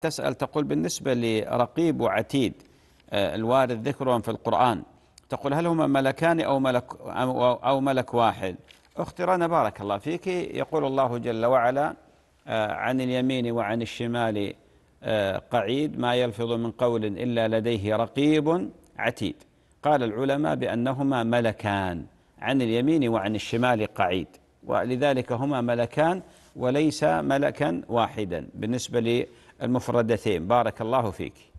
تسأل تقول بالنسبة لرقيب وعتيد آه، الوارد ذكرهم في القرآن تقول هل هما ملكان أو ملك, أو ملك واحد أختي رنا بارك الله فيك يقول الله جل وعلا آه، عن اليمين وعن الشمال آه، قعيد ما يلفظ من قول إلا لديه رقيب عتيد قال العلماء بأنهما ملكان عن اليمين وعن الشمال قعيد ولذلك هما ملكان وليس ملكا واحدا بالنسبة لي المفردتين بارك الله فيك